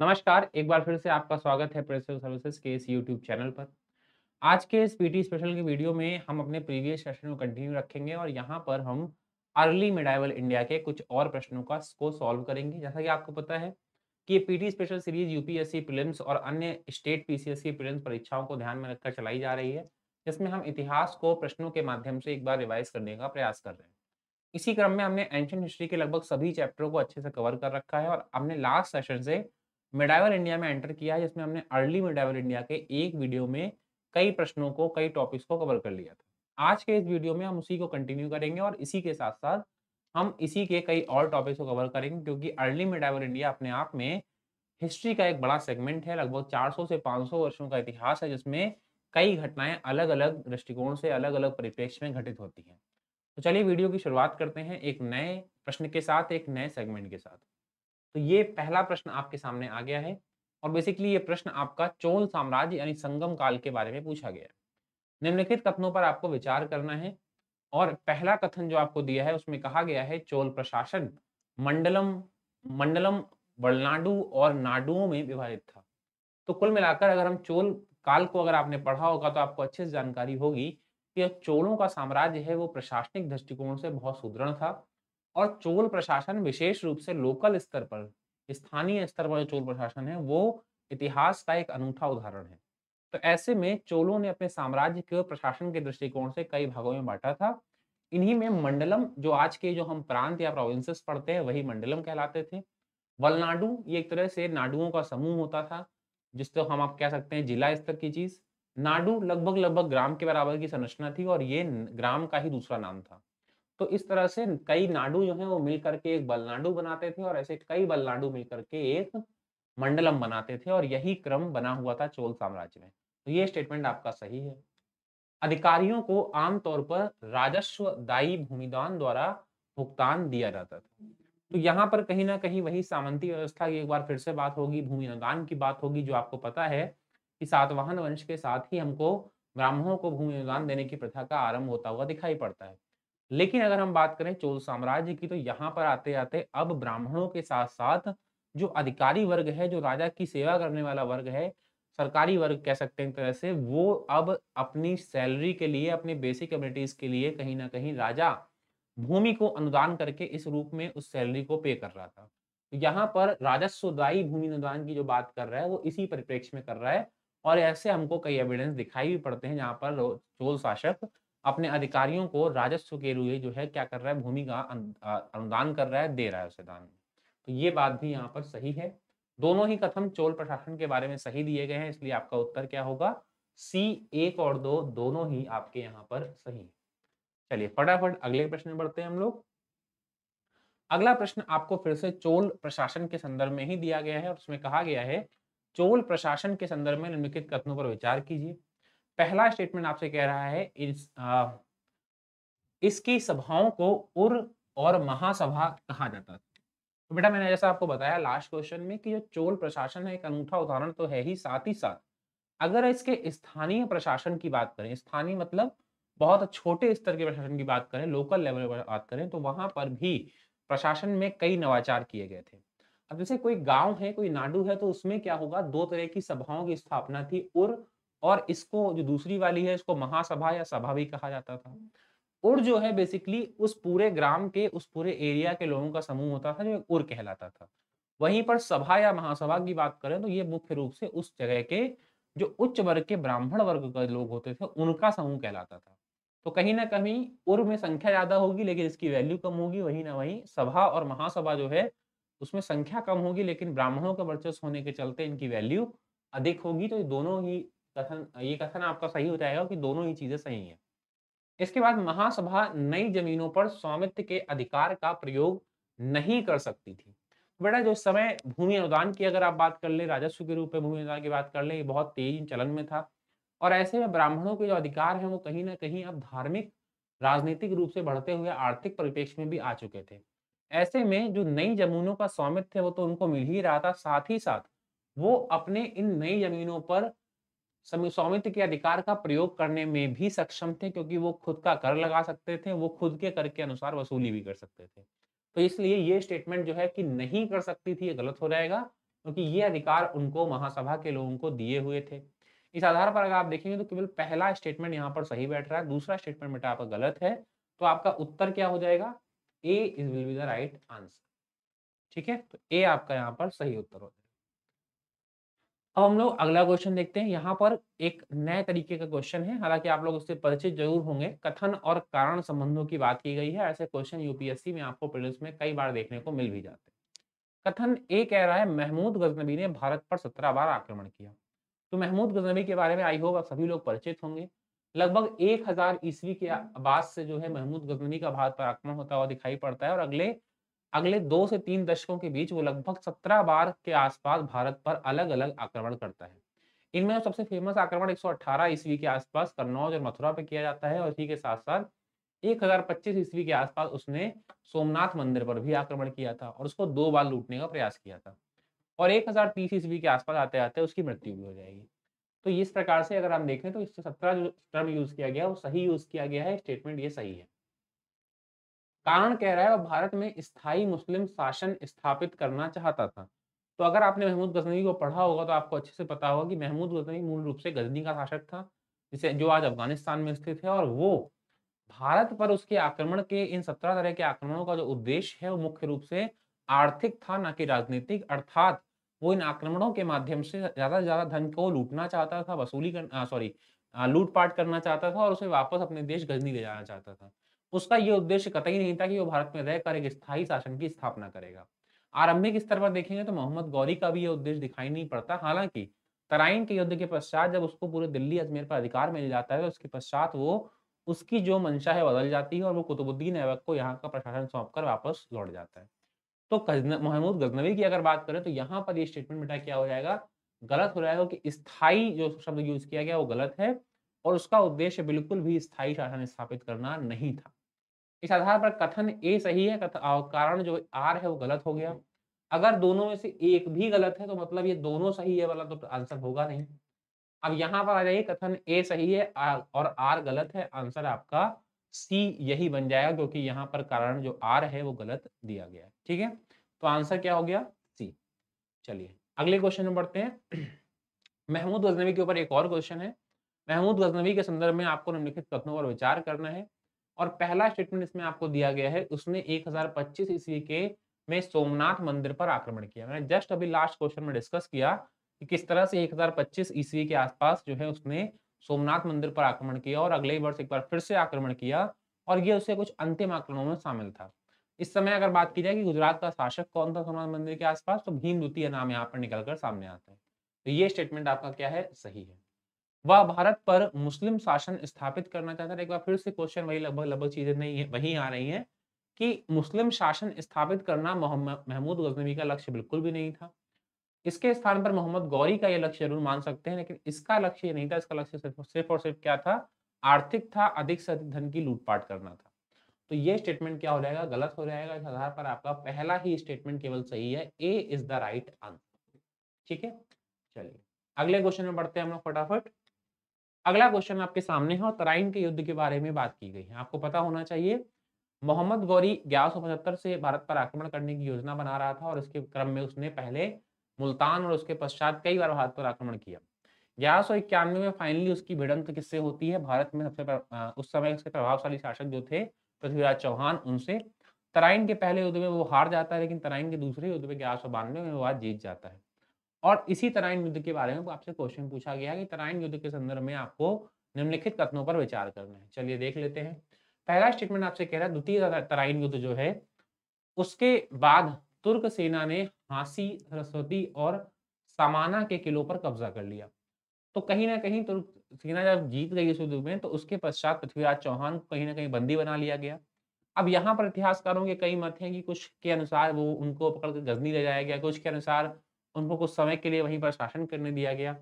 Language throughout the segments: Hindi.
नमस्कार एक बार फिर से आपका स्वागत है प्रेस सर्विसेज के इस यूट्यूब चैनल पर आज के इस पीटी स्पेशल के वीडियो में हम अपने प्रीवियस सेशन को कंटिन्यू रखेंगे और यहाँ पर हम अर्ली मिडाइवल इंडिया के कुछ और प्रश्नों का को सॉल्व करेंगे जैसा कि आपको पता है कि ये PT special series UPSC prelims और अन्य स्टेट पीसीएससी प्रीलिम्स परीक्षाओं को ध्यान में रखकर चलाई जा रही है जिसमें हम इतिहास को प्रश्नों के माध्यम से एक बार रिवाइज करने का प्रयास कर रहे हैं इसी क्रम में हमने एंशंट हिस्ट्री के लगभग सभी चैप्टरों को अच्छे से कवर कर रखा है और हमने लास्ट सेशन से मिडाइवल इंडिया में एंटर किया जिसमें हमने अर्ली मिडाइवल इंडिया के एक वीडियो में कई प्रश्नों को कई टॉपिक्स को कवर कर लिया था आज के इस वीडियो में हम उसी को कंटिन्यू करेंगे और इसी के साथ साथ हम इसी के कई और टॉपिक्स को कवर करेंगे क्योंकि अर्ली मिडाइवल इंडिया अपने आप में हिस्ट्री का एक बड़ा सेगमेंट है लगभग 400 से 500 वर्षों का इतिहास है जिसमें कई घटनाएं अलग अलग दृष्टिकोण से अलग अलग परिप्रेक्ष्य में घटित होती हैं तो चलिए वीडियो की शुरुआत करते हैं एक नए प्रश्न के साथ एक नए सेगमेंट के साथ तो ये पहला प्रश्न आपके सामने आ गया है और बेसिकली ये प्रश्न आपका चोल साम्राज्य यानी संगम काल के बारे में पूछा गया निम्नलिखित कथनों पर आपको विचार करना है और पहला कथन जो आपको दिया है उसमें कहा गया है चोल प्रशासन मंडलम मंडलम बलनाडु और नाडुओं में विभाजित था तो कुल मिलाकर अगर हम चोल काल को अगर आपने पढ़ा होगा तो आपको अच्छे से जानकारी होगी कि चोलों का साम्राज्य है वो प्रशासनिक दृष्टिकोण से बहुत सुदृढ़ था और चोल प्रशासन विशेष रूप से लोकल स्तर पर स्थानीय स्तर पर जो चोल प्रशासन है वो इतिहास का एक अनूठा उदाहरण है तो ऐसे में चोलों ने अपने साम्राज्य के प्रशासन के दृष्टिकोण से कई भागों में बांटा था इन्हीं में मंडलम जो आज के जो हम प्रांत या प्रोविंसेस पढ़ते हैं वही मंडलम कहलाते थे वलनाडु ये एक तरह से नाडुओं का समूह होता था जिसको हम आप कह सकते हैं जिला स्तर की चीज नाडु लगभग लगभग ग्राम के बराबर की संरचना थी और ये ग्राम का ही दूसरा नाम था तो इस तरह से कई नाडू जो है वो मिलकर के एक बलनाडु बनाते थे और ऐसे कई बलनाडु मिलकर के एक मंडलम बनाते थे और यही क्रम बना हुआ था चोल साम्राज्य में तो ये स्टेटमेंट आपका सही है अधिकारियों को आमतौर पर राजस्व दायी भूमिदान द्वारा भुगतान दिया जाता था तो यहाँ पर कहीं ना कहीं वही सामंती व्यवस्था की एक बार फिर से बात होगी भूमि अनुदान की बात होगी जो आपको पता है कि सातवाहन वंश के साथ ही हमको ब्राह्मणों को भूमि अनुदान देने की प्रथा का आरंभ होता हुआ दिखाई पड़ता है लेकिन अगर हम बात करें चोल साम्राज्य की तो यहाँ पर आते आते अब ब्राह्मणों के साथ साथ जो अधिकारी वर्ग है जो राजा की सेवा करने वाला वर्ग है सरकारी वर्ग कह सकते हैं तरह से वो अब अपनी सैलरी के लिए अपने बेसिक कम्युनिटीज के लिए कहीं ना कहीं राजा भूमि को अनुदान करके इस रूप में उस सैलरी को पे कर रहा था तो यहाँ पर राजस्वदायी भूमि अनुदान की जो बात कर रहा है वो इसी परिप्रेक्ष्य में कर रहा है और ऐसे हमको कई एविडेंस दिखाई भी पड़ते हैं जहाँ पर चोल शासक अपने अधिकारियों को राजस्व के लिए जो है क्या कर रहा है भूमि का अनुदान कर रहा है दे रहा है उसे दान तो ये बात भी यहाँ पर सही है दोनों ही कथन चोल प्रशासन के बारे में सही दिए गए हैं इसलिए आपका उत्तर क्या होगा सी एक और दो दोनों ही आपके यहाँ पर सही है चलिए फटाफट अगले प्रश्न बढ़ते हैं हम लोग अगला प्रश्न आपको फिर से चोल प्रशासन के संदर्भ में ही दिया गया है और उसमें कहा गया है चोल प्रशासन के संदर्भ में निम्नलिखित कथनों पर विचार कीजिए पहला स्टेटमेंट आपसे कह रहा है इस आ, इसकी सभाओं को उर और महासभा कहा जाता था तो बेटा मैंने जैसा आपको बताया लास्ट क्वेश्चन में कि जो चोल प्रशासन है एक अनूठा उदाहरण तो है ही साथ ही साथ अगर इसके स्थानीय प्रशासन की बात करें स्थानीय मतलब बहुत छोटे स्तर के प्रशासन की बात करें लोकल लेवल पर बात करें तो वहां पर भी प्रशासन में कई नवाचार किए गए थे अब जैसे कोई गांव है कोई नाडू है तो उसमें क्या होगा दो तरह की सभाओं की स्थापना थी उर और इसको जो दूसरी वाली है इसको महासभा या सभा भी कहा जाता था उड़ जो है बेसिकली उस पूरे ग्राम के उस पूरे एरिया के लोगों का समूह होता था जो उड़ कहलाता था वहीं पर सभा या महासभा की बात करें तो ये मुख्य रूप से उस जगह के जो उच्च वर्ग के ब्राह्मण वर्ग के लोग होते थे उनका समूह कहलाता था तो कहीं ना कहीं उर् में संख्या ज्यादा होगी लेकिन इसकी वैल्यू कम होगी वहीं ना वहीं सभा और महासभा जो है उसमें संख्या कम होगी लेकिन ब्राह्मणों का वर्चस्व होने के चलते इनकी वैल्यू अधिक होगी तो दोनों ही कथन ये कथन आपका सही हो जाएगा कि दोनों ही चीजें सही हैं इसके बाद महासभा नई जमीनों पर स्वामित्व के अधिकार का प्रयोग नहीं कर सकती थी बेटा जो समय भूमि अनुदान की अगर आप बात कर ले राजस्व के रूप में भूमि अनुदान की बात कर ले ये बहुत तेज चलन में था और ऐसे में ब्राह्मणों के जो अधिकार हैं वो कहीं ना कहीं अब धार्मिक राजनीतिक रूप से बढ़ते हुए आर्थिक परिप्रेक्ष्य में भी आ चुके थे ऐसे में जो नई जमीनों का स्वामित्व है वो तो उनको मिल ही रहा था साथ ही साथ वो अपने इन नई जमीनों पर स्वामित्व के अधिकार का प्रयोग करने में भी सक्षम थे क्योंकि वो खुद का कर लगा सकते थे वो खुद के कर के अनुसार वसूली भी कर सकते थे तो इसलिए ये स्टेटमेंट जो है कि नहीं कर सकती थी ये गलत हो जाएगा क्योंकि ये अधिकार उनको महासभा के लोगों को दिए हुए थे इस आधार पर अगर आप देखेंगे तो केवल पहला स्टेटमेंट यहाँ पर सही बैठ रहा है दूसरा स्टेटमेंट बेटा आपका गलत है तो आपका उत्तर क्या हो जाएगा A is will be the right answer ठीक है तो ए आपका यहाँ पर सही उत्तर हो अब हम लोग अगला क्वेश्चन देखते हैं यहाँ पर एक नए तरीके का क्वेश्चन है हालांकि आप लोग उससे परिचित जरूर होंगे कथन और कारण संबंधों की बात की गई है ऐसे क्वेश्चन यूपीएससी में आपको प्रदेश में कई बार देखने को मिल भी जाते हैं कथन ए कह रहा है महमूद गजनबी ने भारत पर सत्रह बार आक्रमण किया तो महमूद गजनबी के बारे में आई होगा सभी लोग परिचित होंगे लगभग एक हजार ईस्वी के बाद से जो है महमूद गजनबी का भारत पर आक्रमण होता हुआ दिखाई पड़ता है और अगले अगले दो से तीन दशकों के बीच वो लगभग सत्रह बार के आसपास भारत पर अलग अलग आक्रमण करता है इनमें सबसे फेमस आक्रमण 118 ईस्वी के आसपास कन्नौज और मथुरा पर किया जाता है और इसी के साथ साथ एक पच्चीस ईस्वी के आसपास उसने सोमनाथ मंदिर पर भी आक्रमण किया था और उसको दो बार लूटने का प्रयास किया था और एक तीस ईस्वी के आसपास आते आते उसकी मृत्यु भी हो जाएगी तो इस प्रकार से अगर हम देखें तो इससे सत्रह जो टर्म यूज किया गया वो सही यूज किया गया है स्टेटमेंट ये सही है कारण कह रहा है वह भारत में स्थायी मुस्लिम शासन स्थापित करना चाहता था तो अगर आपने महमूद गजनवी को पढ़ा होगा तो आपको अच्छे से पता होगा कि महमूद गजनी मूल रूप से गजनी का शासक था जिसे जो आज अफगानिस्तान में स्थित है और वो भारत पर उसके आक्रमण के इन सत्रह तरह के आक्रमणों का जो उद्देश्य है वो मुख्य रूप से आर्थिक था ना कि राजनीतिक अर्थात वो इन आक्रमणों के माध्यम से ज्यादा से ज्यादा धन को लूटना चाहता था वसूली कर सॉरी लूटपाट करना चाहता था और उसे वापस अपने देश गजनी ले जाना चाहता था उसका यह उद्देश्य कतई नहीं था कि वो भारत में रहकर एक स्थायी शासन की स्थापना करेगा आरंभिक स्तर पर देखेंगे तो मोहम्मद गौरी का भी यह उद्देश्य दिखाई नहीं पड़ता हालांकि तराइन के युद्ध के पश्चात जब उसको पूरे दिल्ली अजमेर पर अधिकार मिल जाता है तो उसके पश्चात वो उसकी जो मंशा है बदल जाती है और वो कुतुबुद्दीन ऐबक को यहाँ का प्रशासन सौंप कर वापस लौट जाता है तो महमूद गजनवी की अगर बात करें तो यहाँ पर ये स्टेटमेंट बेटा क्या हो जाएगा गलत हो जाएगा कि स्थाई जो शब्द यूज किया गया वो गलत है और उसका उद्देश्य बिल्कुल भी स्थायी शासन स्थापित करना नहीं था इस आधार पर कथन ए सही है कारण जो आर है वो गलत हो गया अगर दोनों में से एक भी गलत है तो मतलब ये दोनों सही है वाला मतलब तो आंसर होगा नहीं अब यहाँ पर आ जाइए कथन ए सही है और आर गलत है आंसर आपका सी यही बन जाएगा क्योंकि यहाँ पर कारण जो आर है वो गलत दिया गया है ठीक है तो आंसर क्या हो गया सी चलिए अगले क्वेश्चन में बढ़ते हैं महमूद गजनवी के ऊपर एक और क्वेश्चन है महमूद गजनवी के संदर्भ में आपको निम्नलिखित कथनों पर विचार करना है और पहला स्टेटमेंट इसमें आपको दिया गया है उसने 1025 ईस्वी के में सोमनाथ मंदिर पर आक्रमण किया मैंने जस्ट अभी लास्ट क्वेश्चन में डिस्कस किया कि किस तरह से 1025 ईस्वी के आसपास जो है उसने सोमनाथ मंदिर पर आक्रमण किया और अगले वर्ष एक बार फिर से आक्रमण किया और ये उसे कुछ अंतिम आक्रमणों में शामिल था इस समय अगर बात की जाए कि गुजरात का शासक कौन था सोमनाथ मंदिर के आसपास तो भीम द्वितीय नाम यहाँ पर निकलकर सामने आते हैं तो ये स्टेटमेंट आपका क्या है सही है वह भारत पर मुस्लिम शासन स्थापित करना चाहता था एक बार फिर से क्वेश्चन वही लगभग लगभग चीजें नहीं है वही आ रही है कि मुस्लिम शासन स्थापित करना महमूद गजनवी का लक्ष्य बिल्कुल भी नहीं था इसके स्थान पर मोहम्मद गौरी का यह लक्ष्य जरूर मान सकते हैं लेकिन इसका लक्ष्य ये नहीं था इसका लक्ष्य सिर्फ सिर्फ और सिर्फ क्या था आर्थिक था अधिक से अधिक धन की लूटपाट करना था तो ये स्टेटमेंट क्या हो जाएगा गलत हो जाएगा इस आधार पर आपका पहला ही स्टेटमेंट केवल सही है A is the right answer ठीक है चलिए अगले क्वेश्चन में बढ़ते हैं हम लोग फटाफट अगला क्वेश्चन आपके सामने है और तराइन के युद्ध के बारे में बात की गई है आपको पता होना चाहिए मोहम्मद गौरी ग्यारह से भारत पर आक्रमण करने की योजना बना रहा था और इसके क्रम में उसने पहले मुल्तान और उसके पश्चात कई बार भारत पर आक्रमण किया ग्यारह में फाइनली उसकी भिड़ंत किससे होती है भारत में सबसे उस समय उसके प्रभावशाली शासक जो थे पृथ्वीराज चौहान उनसे तराइन के पहले युद्ध में वो हार जाता है लेकिन तराइन के दूसरे युद्ध में ग्यारह में वह जीत जाता है और इसी तराइन युद्ध के बारे में आपसे क्वेश्चन पूछा गया कि तराइन युद्ध के संदर्भ में आपको निम्नलिखित कथनों पर विचार करना है चलिए देख लेते हैं पहला स्टेटमेंट आपसे कह रहा है द्वितीय तराइन युद्ध जो है उसके बाद तुर्क सेना ने हाँसी सरस्वती और सामाना के किलों पर कब्जा कर लिया तो कहीं ना कहीं तुर्क सेना जब जीत गई इस युद्ध में तो उसके पश्चात पृथ्वीराज चौहान को कहीं ना कहीं बंदी बना लिया गया अब यहाँ पर इतिहासकारों के कई मत हैं कि कुछ के अनुसार वो उनको पकड़ कर गजनी ले जाया गया कुछ के अनुसार उनको कुछ समय के लिए वहीं पर शासन करने दिया गया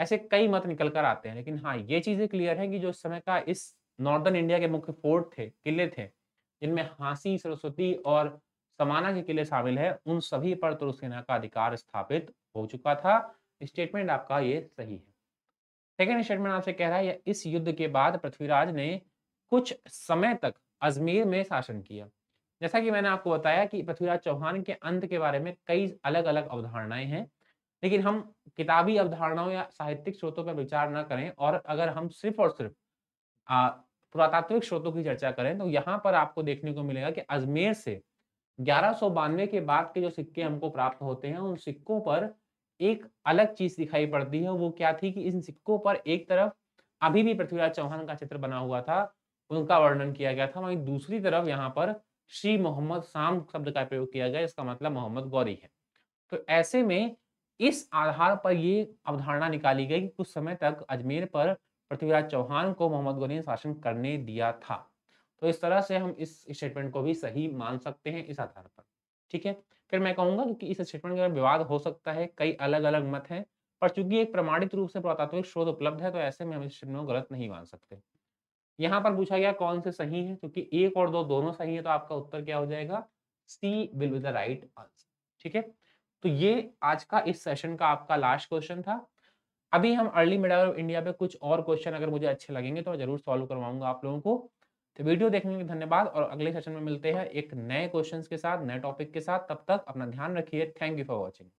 ऐसे कई मत निकल कर आते हैं लेकिन हाँ ये चीज़ें क्लियर है कि जो समय का इस नॉर्दर्न इंडिया के मुख्य फोर्ट थे किले थे जिनमें हाँसी सरस्वती और समाना के किले शामिल है उन सभी पर तुरु सेना का अधिकार स्थापित हो चुका था स्टेटमेंट आपका ये सही है सेकेंड स्टेटमेंट आपसे कह रहा है इस युद्ध के बाद पृथ्वीराज ने कुछ समय तक अजमेर में शासन किया जैसा कि मैंने आपको बताया कि पृथ्वीराज चौहान के अंत के बारे में कई अलग अलग अवधारणाएं हैं लेकिन हम किताबी अवधारणाओं या साहित्यिक स्रोतों पर विचार न करें और अगर हम सिर्फ और सिर्फ पुरातात्विक स्रोतों की चर्चा करें तो यहाँ पर आपको देखने को मिलेगा कि अजमेर से ग्यारह के बाद के जो सिक्के हमको प्राप्त होते हैं उन सिक्कों पर एक अलग चीज दिखाई पड़ती है वो क्या थी कि इन सिक्कों पर एक तरफ अभी भी पृथ्वीराज चौहान का चित्र बना हुआ था उनका वर्णन किया गया था वहीं दूसरी तरफ यहाँ पर श्री मोहम्मद शाम शब्द का प्रयोग किया गया इसका मतलब मोहम्मद गौरी है तो ऐसे में इस आधार पर ये अवधारणा निकाली गई कि कुछ समय तक अजमेर पर पृथ्वीराज चौहान को मोहम्मद गौरी ने शासन करने दिया था तो इस तरह से हम इस स्टेटमेंट को भी सही मान सकते हैं इस आधार पर ठीक है फिर मैं कहूंगा क्योंकि इस स्टेटमेंट का विवाद हो सकता है कई अलग अलग मत हैं पर चूंकि एक प्रमाणित रूप से पुरातात्विक शोध उपलब्ध है तो ऐसे में हम इस स्टेटमेंट को गलत नहीं मान सकते यहां पर पूछा गया कौन से सही है क्योंकि तो एक और दो दोनों सही है तो आपका उत्तर क्या हो जाएगा C will be the right answer ठीक है तो ये आज का इस सेशन का आपका लास्ट क्वेश्चन था अभी हम अर्ली मिडल ऑफ इंडिया पे कुछ और क्वेश्चन अगर मुझे अच्छे लगेंगे तो मैं जरूर सॉल्व करवाऊंगा आप लोगों को तो वीडियो देखने के धन्यवाद और अगले सेशन में मिलते हैं एक नए क्वेश्चंस के साथ नए टॉपिक के साथ तब तक अपना ध्यान रखिए थैंक यू फॉर वॉचिंग